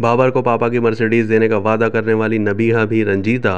बाबर को पापा की मर्सिडीज देने का वादा करने वाली नबीहा भी रंजीता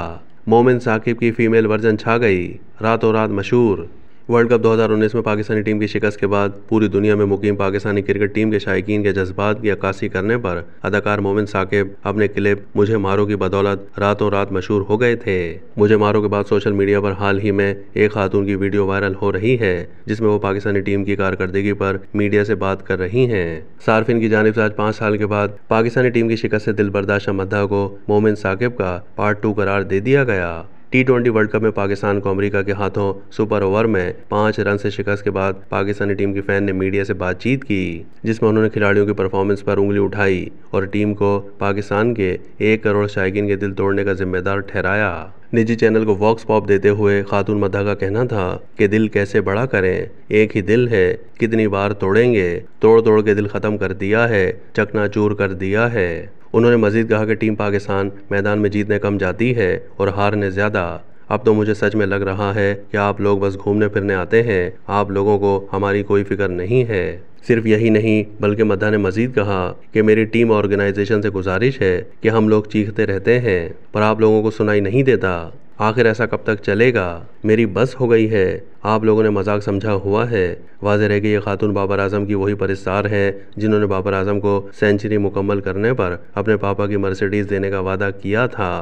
मोमिन साकिब की फीमेल वर्जन छा गई रातों रात मशहूर वर्ल्ड कप 2019 में पाकिस्तानी टीम की शिकस्त के बाद पूरी दुनिया में मुकीम पाकिस्तानी क्रिकेट टीम के शायकीन के जज्बात की अक्सी करने पर अदाकार मोमिन साकेब अपने क्लिप मुझे मारो की बदौलत रातों रात मशहूर हो गए थे मुझे मारो के बाद सोशल मीडिया पर हाल ही में एक खातून की वीडियो वायरल हो रही है जिसमें वो पाकिस्तानी टीम की कारकर्दगी पर मीडिया से बात कर रही है सार्फिन की जानब से आज पाँच साल के बाद पाकिस्तानी टीम की शिकस्त से दिल बर्दाश्त मद्दा को मोमिन साकेब का पार्ट टू करार दे दिया गया टी ट्वेंटी वर्ल्ड कप में पाकिस्तान को अमेरिका के हाथों सुपर ओवर में पांच रन से शिकस्त के बाद पाकिस्तानी टीम की फैन ने मीडिया से बातचीत की जिसमें उन्होंने खिलाड़ियों की परफॉर्मेंस पर उंगली उठाई और टीम को पाकिस्तान के एक करोड़ शायक के दिल तोड़ने का जिम्मेदार ठहराया निजी चैनल को वॉक्स पॉप देते हुए खातून मद्दा का कहना था कि दिल कैसे बड़ा करें एक ही दिल है कितनी बार तोड़ेंगे तोड़ तोड़ के दिल खत्म कर दिया है चकनाचूर कर दिया है उन्होंने मजीद कहा कि टीम पाकिस्तान मैदान में जीतने कम जाती है और हारने ज़्यादा अब तो मुझे सच में लग रहा है कि आप लोग बस घूमने फिरने आते हैं आप लोगों को हमारी कोई फिक्र नहीं है सिर्फ यही नहीं बल्कि मद्दा ने मजीद कहा कि मेरी टीम ऑर्गेनाइजेशन से गुजारिश है कि हम लोग चीखते रहते हैं पर आप लोगों को सुनाई नहीं देता आखिर ऐसा कब तक चलेगा मेरी बस हो गई है आप लोगों ने मजाक समझा हुआ है वाजह है कि ये खातून बाबर आजम की वही परिस्तार हैं जिन्होंने बाबर आजम को सेंचुरी मुकम्मल करने पर अपने पापा की मर्सिडीज़ देने का वादा किया था